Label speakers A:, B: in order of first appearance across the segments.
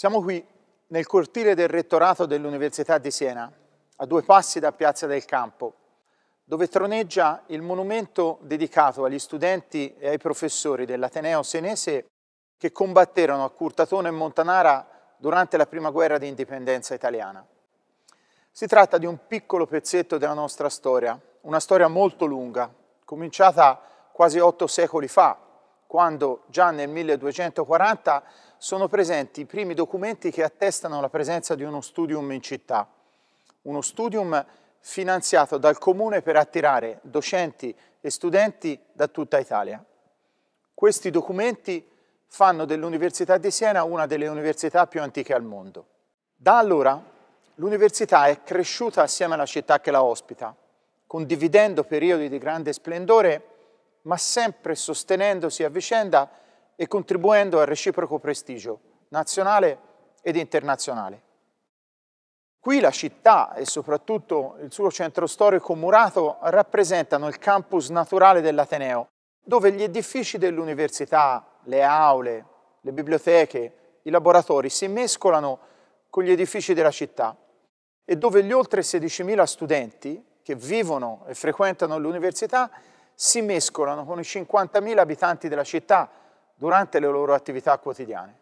A: Siamo qui nel cortile del rettorato dell'Università di Siena, a due passi da Piazza del Campo, dove troneggia il monumento dedicato agli studenti e ai professori dell'Ateneo senese che combatterono a Curtatone e Montanara durante la prima guerra di indipendenza italiana. Si tratta di un piccolo pezzetto della nostra storia, una storia molto lunga, cominciata quasi otto secoli fa, quando già nel 1240 sono presenti i primi documenti che attestano la presenza di uno studium in città. Uno studium finanziato dal comune per attirare docenti e studenti da tutta Italia. Questi documenti fanno dell'Università di Siena una delle università più antiche al mondo. Da allora l'università è cresciuta assieme alla città che la ospita, condividendo periodi di grande splendore ma sempre sostenendosi a vicenda e contribuendo al reciproco prestigio nazionale ed internazionale. Qui la città e soprattutto il suo centro storico murato rappresentano il campus naturale dell'Ateneo, dove gli edifici dell'università, le aule, le biblioteche, i laboratori si mescolano con gli edifici della città e dove gli oltre 16.000 studenti che vivono e frequentano l'università si mescolano con i 50.000 abitanti della città durante le loro attività quotidiane.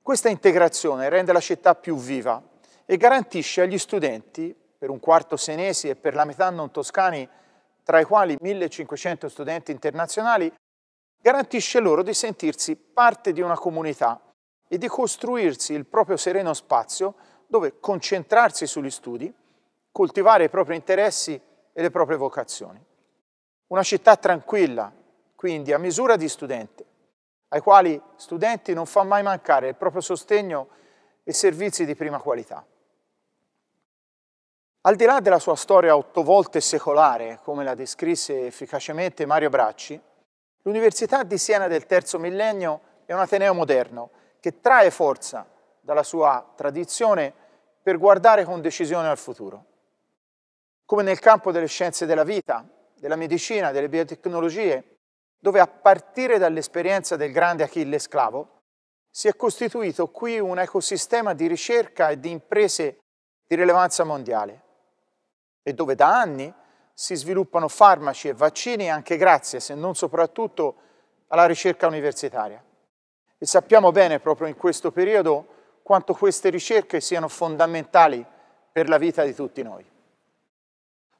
A: Questa integrazione rende la città più viva e garantisce agli studenti, per un quarto senesi e per la metà non toscani, tra i quali 1500 studenti internazionali, garantisce loro di sentirsi parte di una comunità e di costruirsi il proprio sereno spazio dove concentrarsi sugli studi, coltivare i propri interessi e le proprie vocazioni. Una città tranquilla, quindi a misura di studente, ai quali studenti non fa mai mancare il proprio sostegno e servizi di prima qualità. Al di là della sua storia otto volte secolare, come la descrisse efficacemente Mario Bracci, l'Università di Siena del terzo millennio è un Ateneo moderno che trae forza dalla sua tradizione per guardare con decisione al futuro. Come nel campo delle scienze della vita, della medicina, delle biotecnologie, dove a partire dall'esperienza del grande Achille Sclavo si è costituito qui un ecosistema di ricerca e di imprese di rilevanza mondiale e dove da anni si sviluppano farmaci e vaccini anche grazie, se non soprattutto, alla ricerca universitaria. E sappiamo bene proprio in questo periodo quanto queste ricerche siano fondamentali per la vita di tutti noi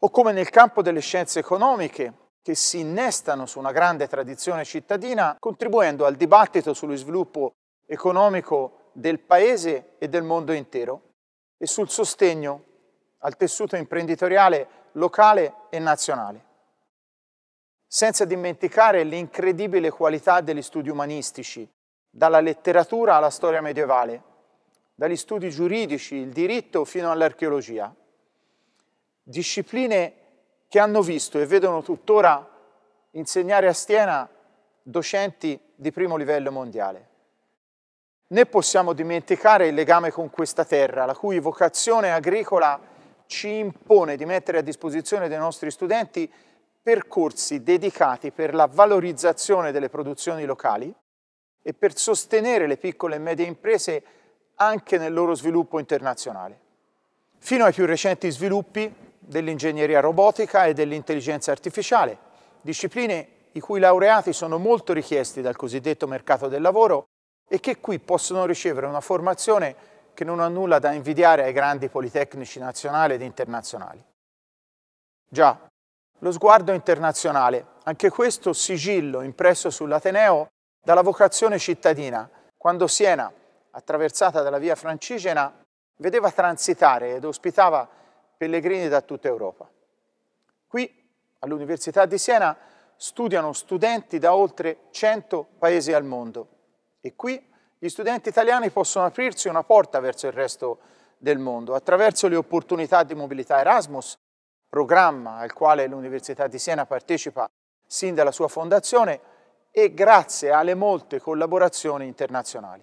A: o come nel campo delle scienze economiche, che si innestano su una grande tradizione cittadina, contribuendo al dibattito sullo sviluppo economico del Paese e del mondo intero e sul sostegno al tessuto imprenditoriale locale e nazionale. Senza dimenticare l'incredibile qualità degli studi umanistici, dalla letteratura alla storia medievale, dagli studi giuridici, il diritto fino all'archeologia discipline che hanno visto e vedono tuttora insegnare a Stiena docenti di primo livello mondiale. Né possiamo dimenticare il legame con questa terra, la cui vocazione agricola ci impone di mettere a disposizione dei nostri studenti percorsi dedicati per la valorizzazione delle produzioni locali e per sostenere le piccole e medie imprese anche nel loro sviluppo internazionale. Fino ai più recenti sviluppi, dell'ingegneria robotica e dell'intelligenza artificiale, discipline i cui laureati sono molto richiesti dal cosiddetto mercato del lavoro e che qui possono ricevere una formazione che non ha nulla da invidiare ai grandi politecnici nazionali ed internazionali. Già, lo sguardo internazionale, anche questo sigillo impresso sull'Ateneo dalla vocazione cittadina, quando Siena, attraversata dalla via Francigena, vedeva transitare ed ospitava pellegrini da tutta Europa. Qui all'Università di Siena studiano studenti da oltre 100 paesi al mondo e qui gli studenti italiani possono aprirsi una porta verso il resto del mondo attraverso le opportunità di mobilità Erasmus, programma al quale l'Università di Siena partecipa sin dalla sua fondazione e grazie alle molte collaborazioni internazionali.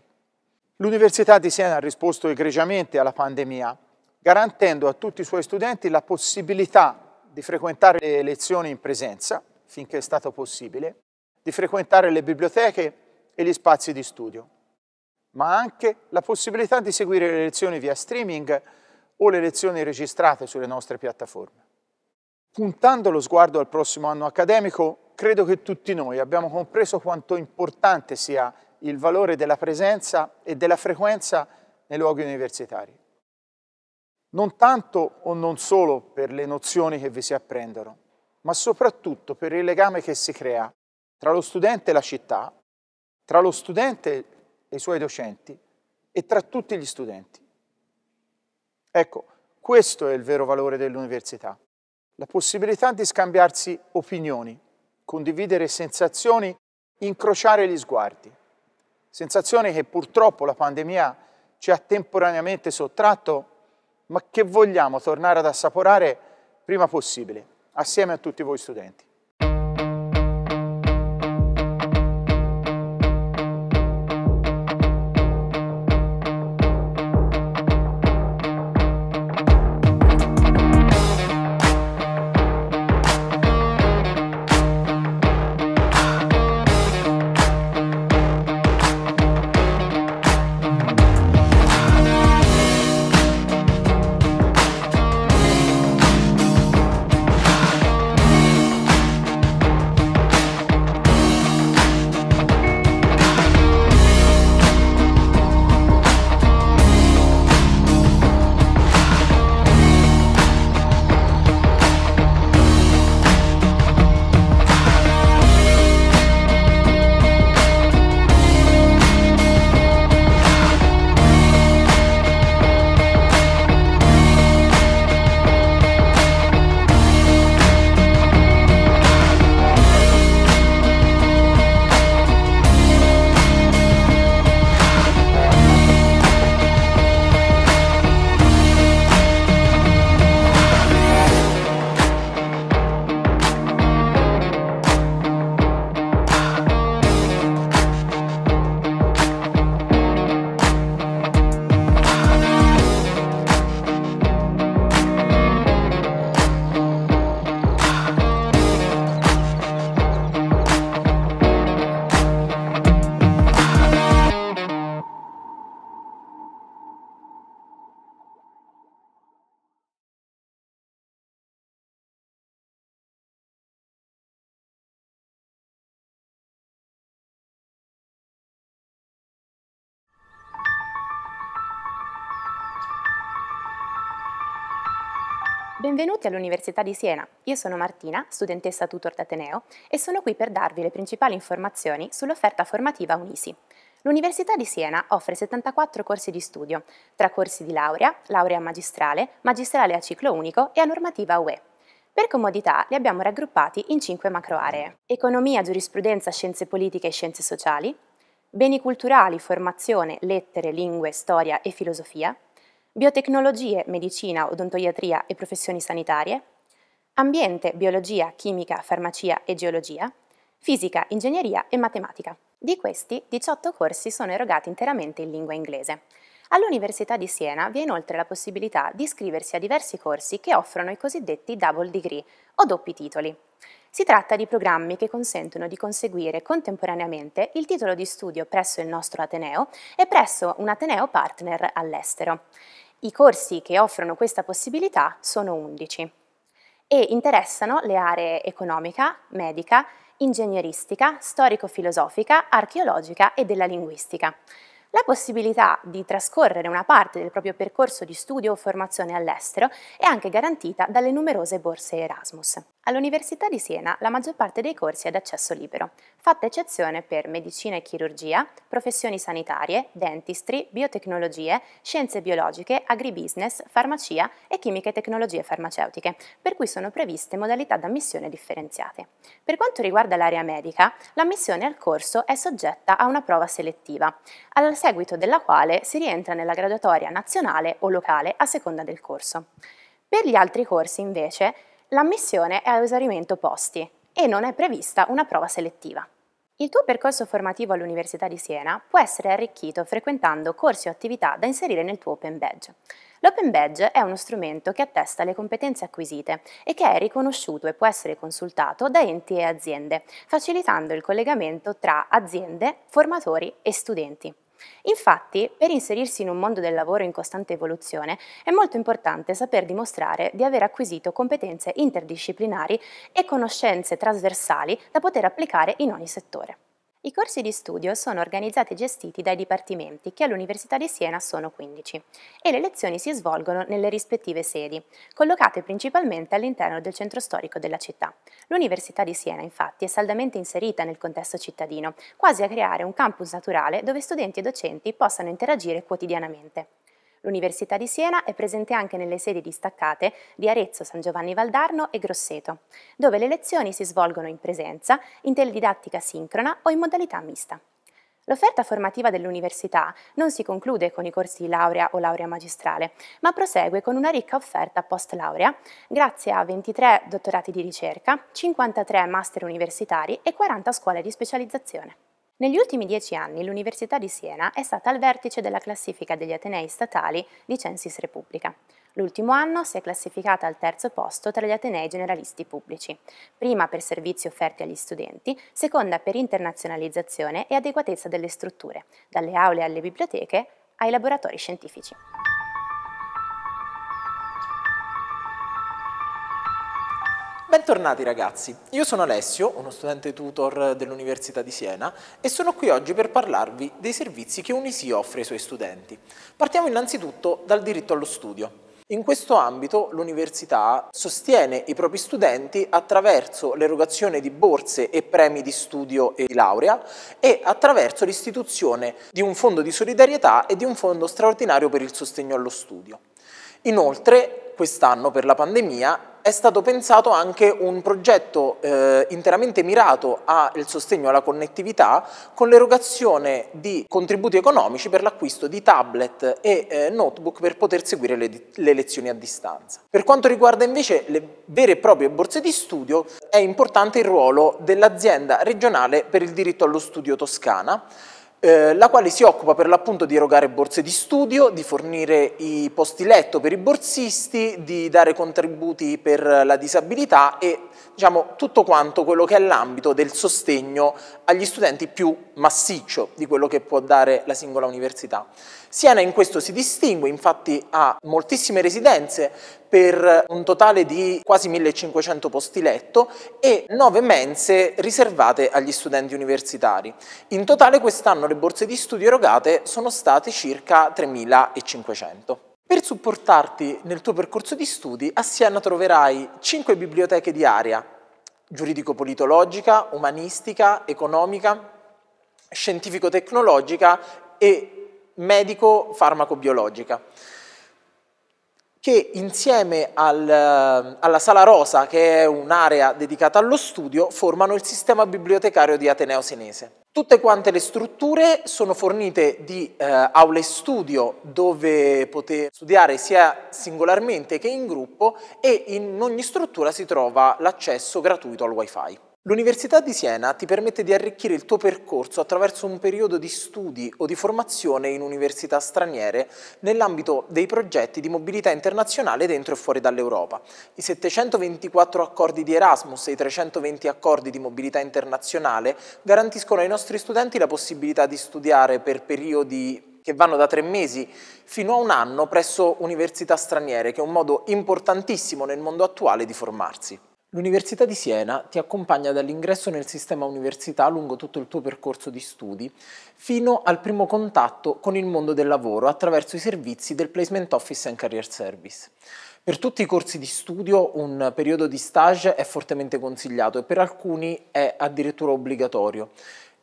A: L'Università di Siena ha risposto egregiamente alla pandemia garantendo a tutti i suoi studenti la possibilità di frequentare le lezioni in presenza, finché è stato possibile, di frequentare le biblioteche e gli spazi di studio, ma anche la possibilità di seguire le lezioni via streaming o le lezioni registrate sulle nostre piattaforme. Puntando lo sguardo al prossimo anno accademico, credo che tutti noi abbiamo compreso quanto importante sia il valore della presenza e della frequenza nei luoghi universitari non tanto o non solo per le nozioni che vi si apprendono, ma soprattutto per il legame che si crea tra lo studente e la città, tra lo studente e i suoi docenti e tra tutti gli studenti. Ecco, questo è il vero valore dell'università, la possibilità di scambiarsi opinioni, condividere sensazioni, incrociare gli sguardi, sensazioni che purtroppo la pandemia ci ha temporaneamente sottratto ma che vogliamo tornare ad assaporare prima possibile, assieme a tutti voi studenti.
B: benvenuti all'Università di Siena. Io sono Martina, studentessa tutor d'Ateneo, e sono qui per darvi le principali informazioni sull'offerta formativa Unisi. L'Università di Siena offre 74 corsi di studio, tra corsi di laurea, laurea magistrale, magistrale a ciclo unico e a normativa UE. Per comodità li abbiamo raggruppati in 5 macro aree. Economia, giurisprudenza, scienze politiche e scienze sociali, beni culturali, formazione, lettere, lingue, storia e filosofia, biotecnologie, medicina, odontoiatria e professioni sanitarie, ambiente, biologia, chimica, farmacia e geologia, fisica, ingegneria e matematica. Di questi, 18 corsi sono erogati interamente in lingua inglese. All'Università di Siena vi è inoltre la possibilità di iscriversi a diversi corsi che offrono i cosiddetti double degree o doppi titoli. Si tratta di programmi che consentono di conseguire contemporaneamente il titolo di studio presso il nostro Ateneo e presso un Ateneo partner all'estero. I corsi che offrono questa possibilità sono 11 e interessano le aree economica, medica, ingegneristica, storico-filosofica, archeologica e della linguistica. La possibilità di trascorrere una parte del proprio percorso di studio o formazione all'estero è anche garantita dalle numerose borse Erasmus. All'Università di Siena la maggior parte dei corsi è ad accesso libero, fatta eccezione per medicina e chirurgia, professioni sanitarie, dentistry, biotecnologie, scienze biologiche, agribusiness, farmacia e chimiche e tecnologie farmaceutiche, per cui sono previste modalità d'ammissione differenziate. Per quanto riguarda l'area medica, l'ammissione al corso è soggetta a una prova selettiva, al seguito della quale si rientra nella graduatoria nazionale o locale a seconda del corso. Per gli altri corsi, invece, L'ammissione è a esaurimento posti e non è prevista una prova selettiva. Il tuo percorso formativo all'Università di Siena può essere arricchito frequentando corsi o attività da inserire nel tuo Open Badge. L'Open Badge è uno strumento che attesta le competenze acquisite e che è riconosciuto e può essere consultato da enti e aziende, facilitando il collegamento tra aziende, formatori e studenti. Infatti, per inserirsi in un mondo del lavoro in costante evoluzione, è molto importante saper dimostrare di aver acquisito competenze interdisciplinari e conoscenze trasversali da poter applicare in ogni settore. I corsi di studio sono organizzati e gestiti dai dipartimenti, che all'Università di Siena sono 15, e le lezioni si svolgono nelle rispettive sedi, collocate principalmente all'interno del centro storico della città. L'Università di Siena, infatti, è saldamente inserita nel contesto cittadino, quasi a creare un campus naturale dove studenti e docenti possano interagire quotidianamente. L'Università di Siena è presente anche nelle sedi distaccate di Arezzo, San Giovanni Valdarno e Grosseto, dove le lezioni si svolgono in presenza, in teledidattica sincrona o in modalità mista. L'offerta formativa dell'università non si conclude con i corsi di laurea o laurea magistrale, ma prosegue con una ricca offerta post laurea, grazie a 23 dottorati di ricerca, 53 master universitari e 40 scuole di specializzazione. Negli ultimi dieci anni l'Università di Siena è stata al vertice della classifica degli Atenei statali di Censis Repubblica. L'ultimo anno si è classificata al terzo posto tra gli Atenei generalisti pubblici, prima per servizi offerti agli studenti, seconda per internazionalizzazione e adeguatezza delle strutture, dalle aule alle biblioteche ai laboratori scientifici.
C: Bentornati ragazzi, io sono Alessio, uno studente tutor dell'Università di Siena e sono qui oggi per parlarvi dei servizi che Unisi offre ai suoi studenti. Partiamo innanzitutto dal diritto allo studio. In questo ambito l'università sostiene i propri studenti attraverso l'erogazione di borse e premi di studio e di laurea e attraverso l'istituzione di un fondo di solidarietà e di un fondo straordinario per il sostegno allo studio. Inoltre, quest'anno per la pandemia è stato pensato anche un progetto eh, interamente mirato al sostegno alla connettività con l'erogazione di contributi economici per l'acquisto di tablet e eh, notebook per poter seguire le, le, lezioni a distanza. Per quanto riguarda invece le vere e proprie borse di studio, è importante il ruolo dell'azienda regionale per il diritto allo studio toscana eh, la quale si occupa per l'appunto di erogare borse di studio, di fornire i posti letto per i borsisti, di dare contributi per la disabilità e diciamo, tutto quanto quello che è l'ambito del sostegno agli studenti più massiccio di quello che può dare la singola università. Siena in questo si distingue, infatti ha moltissime residenze per un totale di quasi 1500 posti letto e 9 mense riservate agli studenti universitari. In totale quest'anno le borse di studio erogate sono state circa 3500. Per supportarti nel tuo percorso di studi, a Siena troverai 5 biblioteche di area, giuridico-politologica, umanistica, economica, scientifico-tecnologica e medico farmaco biologica che insieme al, alla Sala Rosa, che è un'area dedicata allo studio, formano il sistema bibliotecario di Ateneo Senese. Tutte quante le strutture sono fornite di eh, aule studio dove poter studiare sia singolarmente che in gruppo e in ogni struttura si trova l'accesso gratuito al wifi. L'Università di Siena ti permette di arricchire il tuo percorso attraverso un periodo di studi o di formazione in università straniere nell'ambito dei progetti di mobilità internazionale dentro e fuori dall'Europa. I 724 accordi di Erasmus e i 320 accordi di mobilità internazionale garantiscono ai nostri studenti la possibilità di studiare per periodi che vanno da tre mesi fino a un anno presso università straniere, che è un modo importantissimo nel mondo attuale di formarsi. L'Università di Siena ti accompagna dall'ingresso nel sistema università lungo tutto il tuo percorso di studi, fino al primo contatto con il mondo del lavoro attraverso i servizi del Placement Office and Career Service. Per tutti i corsi di studio un periodo di stage è fortemente consigliato e per alcuni è addirittura obbligatorio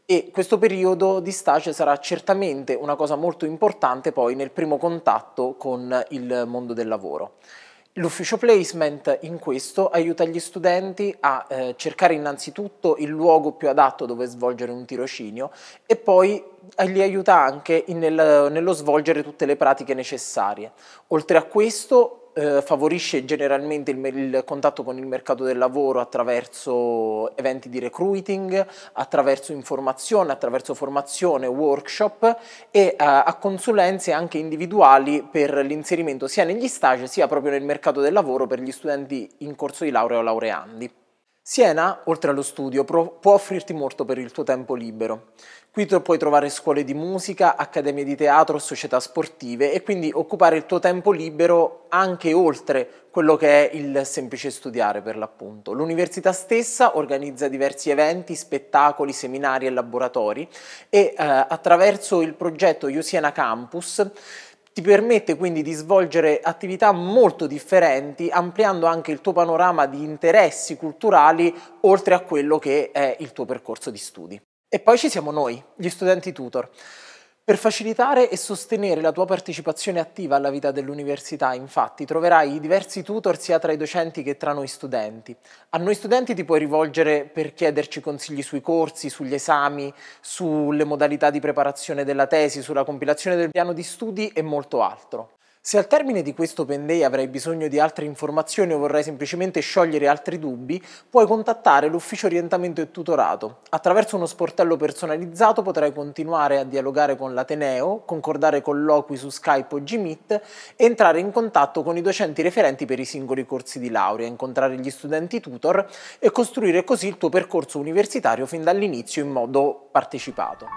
C: e questo periodo di stage sarà certamente una cosa molto importante poi nel primo contatto con il mondo del lavoro. L'ufficio placement in questo aiuta gli studenti a eh, cercare innanzitutto il luogo più adatto dove svolgere un tirocinio e poi eh, li aiuta anche nel, nello svolgere tutte le pratiche necessarie. Oltre a questo eh, favorisce generalmente il, il, contatto con il mercato del lavoro attraverso eventi di recruiting, attraverso informazione, attraverso formazione, workshop e eh, a consulenze anche individuali per l'inserimento sia negli stage sia proprio nel mercato del lavoro per gli studenti in corso di laurea o laureandi. Siena, oltre allo studio, può offrirti molto per il tuo tempo libero. Qui puoi trovare scuole di musica, accademie di teatro, società sportive e quindi occupare il tuo tempo libero anche oltre quello che è il semplice studiare per l'appunto. L'università stessa organizza diversi eventi, spettacoli, seminari e laboratori e eh, attraverso il progetto USiena Campus ti permette quindi di svolgere attività molto differenti, ampliando anche il tuo panorama di interessi culturali oltre a quello che è il tuo percorso di studi. E poi ci siamo noi, gli studenti tutor. Per facilitare e sostenere la tua partecipazione attiva alla vita dell'università, infatti, troverai diversi tutor sia tra i docenti che tra noi studenti. A noi studenti ti puoi rivolgere per chiederci consigli sui corsi, sugli esami, sulle modalità di preparazione della tesi, sulla compilazione del piano di studi e molto altro. Se al termine di questo pendei avrai bisogno di altre informazioni o vorrai semplicemente sciogliere altri dubbi, puoi contattare l'ufficio orientamento e tutorato. Attraverso uno sportello personalizzato potrai continuare a dialogare con l'Ateneo, concordare colloqui su Skype o Gmeet entrare in contatto con i docenti referenti per i singoli corsi di laurea, incontrare gli studenti tutor e costruire così il tuo percorso universitario fin dall'inizio in modo partecipato.